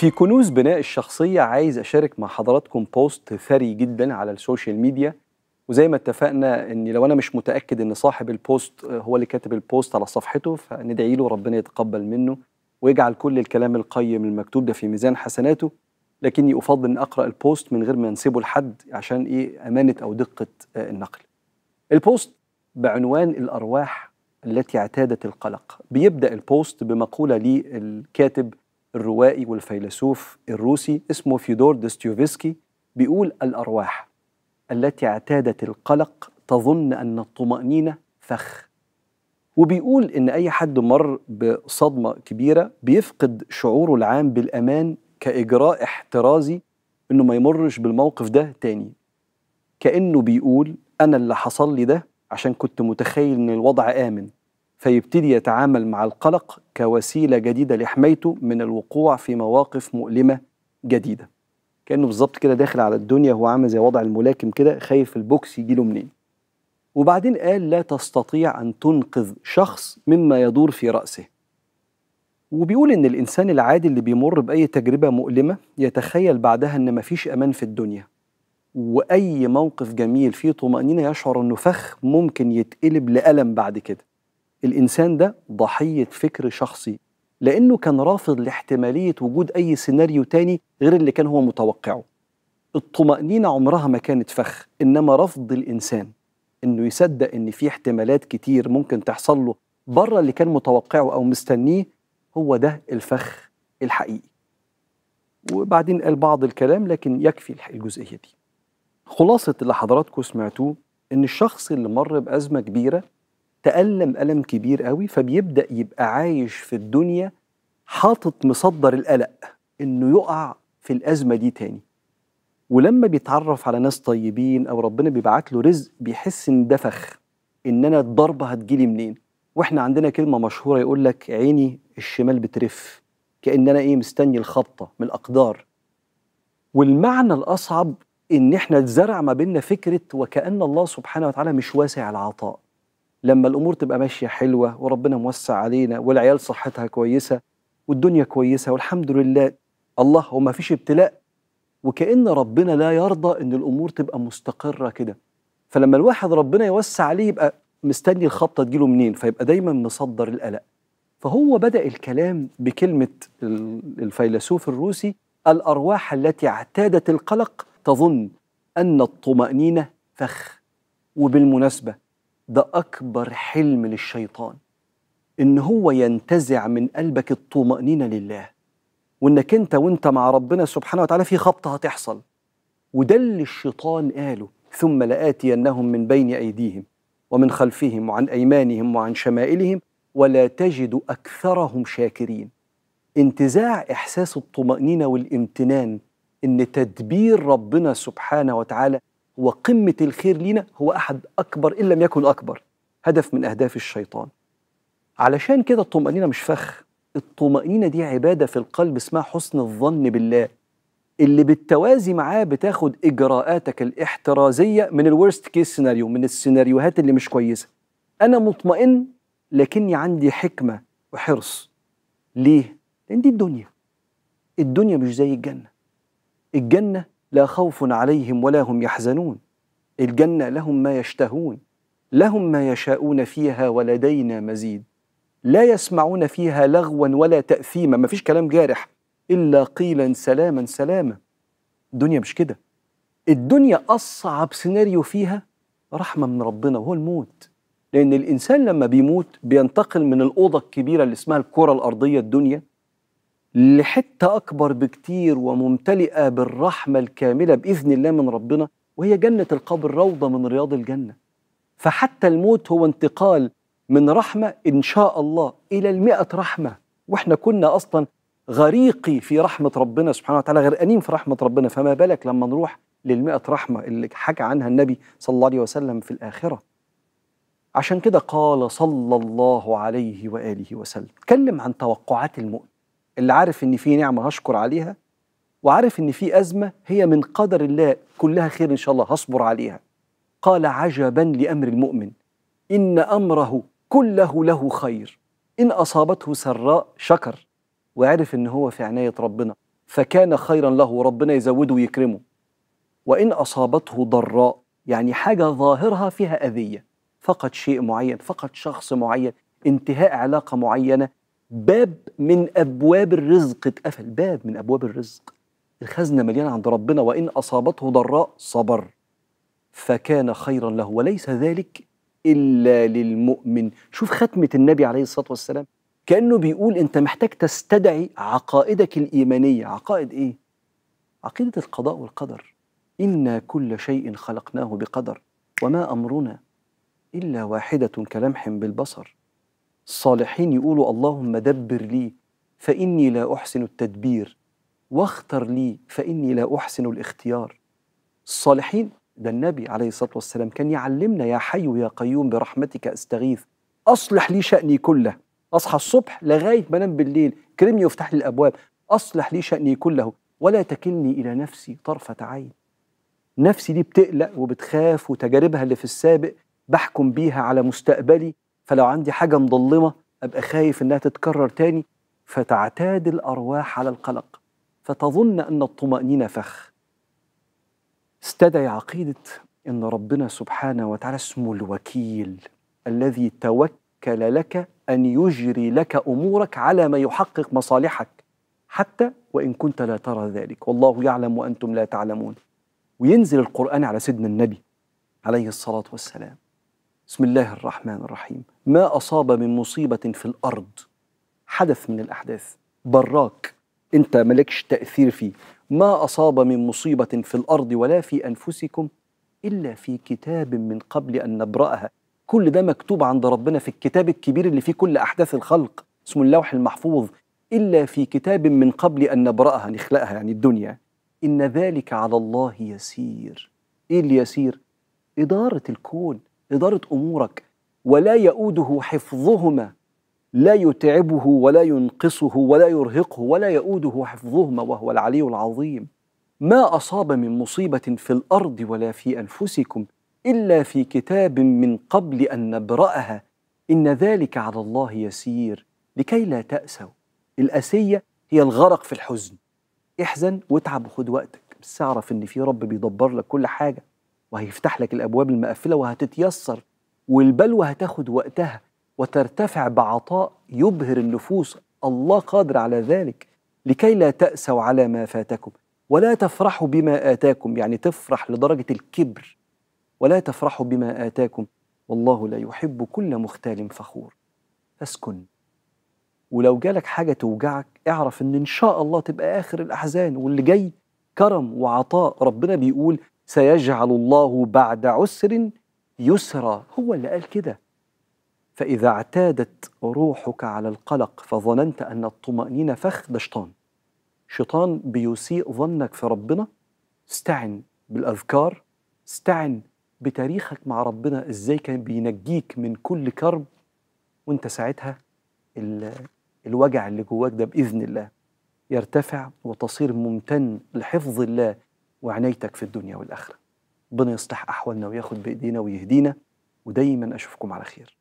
في كنوز بناء الشخصية عايز أشارك مع حضراتكم بوست ثري جدا على السوشيال ميديا وزي ما اتفقنا ان لو انا مش متاكد ان صاحب البوست هو اللي كاتب البوست على صفحته فندعي له ربنا يتقبل منه ويجعل كل الكلام القيم المكتوب ده في ميزان حسناته لكني افضل ان اقرا البوست من غير ما انسبه لحد عشان ايه امانه او دقه آه، النقل. البوست بعنوان الارواح التي اعتادت القلق بيبدا البوست بمقوله للكاتب الروائي والفيلسوف الروسي اسمه فيودور دوستيوفسكي بيقول الأرواح التي اعتادت القلق تظن أن الطمأنينة فخ وبيقول إن أي حد مر بصدمة كبيرة بيفقد شعوره العام بالأمان كإجراء احترازي إنه ما يمرش بالموقف ده تاني كأنه بيقول أنا اللي حصل لي ده عشان كنت متخيل إن الوضع آمن فيبتدي يتعامل مع القلق كوسيله جديده لحمايته من الوقوع في مواقف مؤلمه جديده كانه بالظبط كده داخل على الدنيا هو عامل زي وضع الملاكم كده خايف البوكس يجي له منين وبعدين قال لا تستطيع ان تنقذ شخص مما يدور في راسه وبيقول ان الانسان العادي اللي بيمر باي تجربه مؤلمه يتخيل بعدها ان مفيش امان في الدنيا واي موقف جميل فيه طمانينه يشعر انه فخ ممكن يتقلب لالم بعد كده الإنسان ده ضحية فكر شخصي لأنه كان رافض لاحتمالية وجود أي سيناريو تاني غير اللي كان هو متوقعه الطمأنينة عمرها ما كانت فخ إنما رفض الإنسان إنه يصدق إن في احتمالات كتير ممكن تحصل له بره اللي كان متوقعه أو مستنيه هو ده الفخ الحقيقي وبعدين قال بعض الكلام لكن يكفي الجزئية دي خلاصة اللي حضراتكم سمعتوه إن الشخص اللي مر بأزمة كبيرة تألم ألم كبير قوي فبيبدأ يبقى عايش في الدنيا حاطط مصدر القلق إنه يقع في الأزمة دي تاني ولما بيتعرف على ناس طيبين أو ربنا بيبعت له رزق بيحس إن دفخ إن أنا الضربة هتجيلي منين وإحنا عندنا كلمة مشهورة يقول لك عيني الشمال بترف كأن أنا إيه مستني الخبطة من الأقدار والمعنى الأصعب إن إحنا اتزرع ما بيننا فكرة وكأن الله سبحانه وتعالى مش واسع العطاء لما الامور تبقى ماشيه حلوه وربنا موسع علينا والعيال صحتها كويسه والدنيا كويسه والحمد لله الله وما فيش ابتلاء وكأن ربنا لا يرضى إن الأمور تبقى مستقرة كده فلما الواحد ربنا يوسع عليه يبقى مستني الخبطة تجيله منين فيبقى دايما مصدر القلق فهو بدأ الكلام بكلمة الفيلسوف الروسي الأرواح التي اعتادت القلق تظن أن الطمأنينة فخ وبالمناسبة ده أكبر حلم للشيطان إن هو ينتزع من قلبك الطمأنينة لله وإنك أنت وأنت مع ربنا سبحانه وتعالى في خبطة هتحصل وده اللي الشيطان قاله ثم لآتينهم من بين أيديهم ومن خلفهم وعن أيمانهم وعن شمائلهم ولا تجد أكثرهم شاكرين انتزاع إحساس الطمأنينة والامتنان إن تدبير ربنا سبحانه وتعالى وقمة الخير لينا هو أحد أكبر إن لم يكن أكبر هدف من أهداف الشيطان علشان كده الطمأنينة مش فخ الطمأنينة دي عبادة في القلب اسمها حسن الظن بالله اللي بالتوازي معاه بتاخد إجراءاتك الاحترازية من الورست كيس سيناريو من السيناريوهات اللي مش كويسة أنا مطمئن لكني عندي حكمة وحرص ليه؟ لأن دي الدنيا الدنيا مش زي الجنة الجنة لا خوف عليهم ولا هم يحزنون الجنه لهم ما يشتهون لهم ما يشاءون فيها ولدينا مزيد لا يسمعون فيها لغوا ولا تاثيما ما فيش كلام جارح الا قيلا سلاما سلاما الدنيا مش كده الدنيا اصعب سيناريو فيها رحمه من ربنا وهو الموت لان الانسان لما بيموت بينتقل من الاوضه الكبيره اللي اسمها الكره الارضيه الدنيا لحته اكبر بكتير وممتلئه بالرحمه الكامله باذن الله من ربنا وهي جنه القبر روضه من رياض الجنه فحتى الموت هو انتقال من رحمه ان شاء الله الى المئة رحمه واحنا كنا اصلا غريقي في رحمه ربنا سبحانه وتعالى غرقانين في رحمه ربنا فما بالك لما نروح للمئة رحمه اللي حكى عنها النبي صلى الله عليه وسلم في الاخره عشان كده قال صلى الله عليه واله وسلم اتكلم عن توقعات المؤمن اللي عارف ان في نعمه هشكر عليها وعارف ان في ازمه هي من قدر الله كلها خير ان شاء الله هصبر عليها قال عجبا لامر المؤمن ان امره كله له خير ان اصابته سراء شكر وعرف ان هو في عنايه ربنا فكان خيرا له ربنا يزوده ويكرمه وان اصابته ضراء يعني حاجه ظاهرها فيها اذيه فقد شيء معين فقد شخص معين انتهاء علاقه معينه باب من ابواب الرزق اتقفل باب من ابواب الرزق الخزنه مليانه عند ربنا وان اصابته ضراء صبر فكان خيرا له وليس ذلك الا للمؤمن شوف ختمه النبي عليه الصلاه والسلام كانه بيقول انت محتاج تستدعي عقائدك الايمانيه عقائد ايه عقيده القضاء والقدر انا كل شيء خلقناه بقدر وما امرنا الا واحده كلمح بالبصر الصالحين يقولوا اللهم دبر لي فإني لا أحسن التدبير واختر لي فإني لا أحسن الاختيار الصالحين ده النبي عليه الصلاة والسلام كان يعلمنا يا حي يا قيوم برحمتك أستغيث أصلح لي شأني كله أصحى الصبح لغاية ما أنام بالليل كرمني وافتح لي الأبواب أصلح لي شأني كله ولا تكلني إلى نفسي طرفة عين نفسي دي بتقلق وبتخاف وتجاربها اللي في السابق بحكم بيها على مستقبلي فلو عندي حاجه مضلمه ابقى خايف انها تتكرر تاني فتعتاد الارواح على القلق فتظن ان الطمانينه فخ استدعي عقيده ان ربنا سبحانه وتعالى اسمه الوكيل الذي توكل لك ان يجري لك امورك على ما يحقق مصالحك حتى وان كنت لا ترى ذلك والله يعلم وانتم لا تعلمون وينزل القران على سيدنا النبي عليه الصلاه والسلام بسم الله الرحمن الرحيم ما أصاب من مصيبة في الأرض حدث من الأحداث براك أنت ملكش تأثير فيه ما أصاب من مصيبة في الأرض ولا في أنفسكم إلا في كتاب من قبل أن نبرأها كل ده مكتوب عند ربنا في الكتاب الكبير اللي فيه كل أحداث الخلق اسمه اللوح المحفوظ إلا في كتاب من قبل أن نبرأها نخلقها يعني الدنيا إن ذلك على الله يسير إيه اللي يسير؟ إدارة الكون إدارة أمورك ولا يؤوده حفظهما لا يتعبه ولا ينقصه ولا يرهقه ولا يؤوده حفظهما وهو العلي العظيم ما اصاب من مصيبه في الارض ولا في انفسكم الا في كتاب من قبل ان نبراها ان ذلك على الله يسير لكي لا تاسوا الاسيه هي الغرق في الحزن احزن واتعب وخد وقتك بس اعرف ان في رب بيدبر لك كل حاجه وهيفتح لك الابواب المقفله وهتتيسر والبلوى هتاخد وقتها وترتفع بعطاء يبهر النفوس الله قادر على ذلك لكي لا تأسوا على ما فاتكم ولا تفرحوا بما آتاكم يعني تفرح لدرجة الكبر ولا تفرحوا بما آتاكم والله لا يحب كل مختال فخور فاسكن ولو جالك حاجة توجعك اعرف ان ان شاء الله تبقى اخر الاحزان واللي جاي كرم وعطاء ربنا بيقول سيجعل الله بعد عسر يسرا هو اللي قال كده فإذا اعتادت روحك على القلق فظننت أن الطمأنينة فخ ده شيطان شيطان بيسيء ظنك في ربنا استعن بالأذكار استعن بتاريخك مع ربنا إزاي كان بينجيك من كل كرب وانت ساعتها الوجع اللي جواك ده بإذن الله يرتفع وتصير ممتن لحفظ الله وعنايتك في الدنيا والآخرة ربنا يصلح احوالنا وياخد بايدينا ويهدينا ودايما اشوفكم على خير